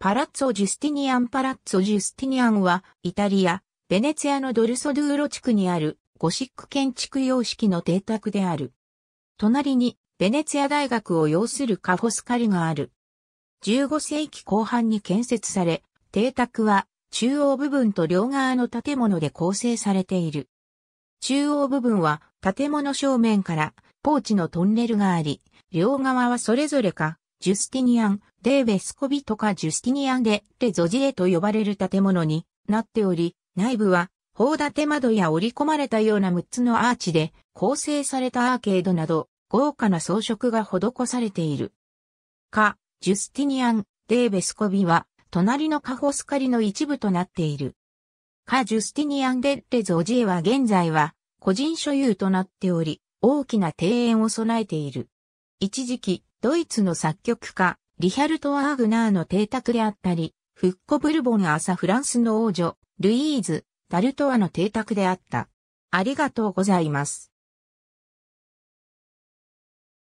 パラッツォ・ジュスティニアン・パラッツォ・ジュスティニアンは、イタリア、ベネツィアのドルソドゥーロ地区にある、ゴシック建築様式の邸宅である。隣に、ベネツィア大学を要するカフォスカリがある。15世紀後半に建設され、邸宅は、中央部分と両側の建物で構成されている。中央部分は、建物正面から、ポーチのトンネルがあり、両側はそれぞれか、ジュスティニアン・デーベスコビとかジュスティニアン・デ・レゾジエと呼ばれる建物になっており、内部は、砲立て窓や折り込まれたような6つのアーチで構成されたアーケードなど、豪華な装飾が施されている。か、ジュスティニアン・デーベスコビは、隣のカホスカリの一部となっている。か、ジュスティニアン・デ・レゾジエは現在は、個人所有となっており、大きな庭園を備えている。一時期、ドイツの作曲家、リヒャルト・ワーグナーの邸宅であったり、フッコ・ブルボン朝フランスの王女、ルイーズ・ダルトワの邸宅であった。ありがとうございます。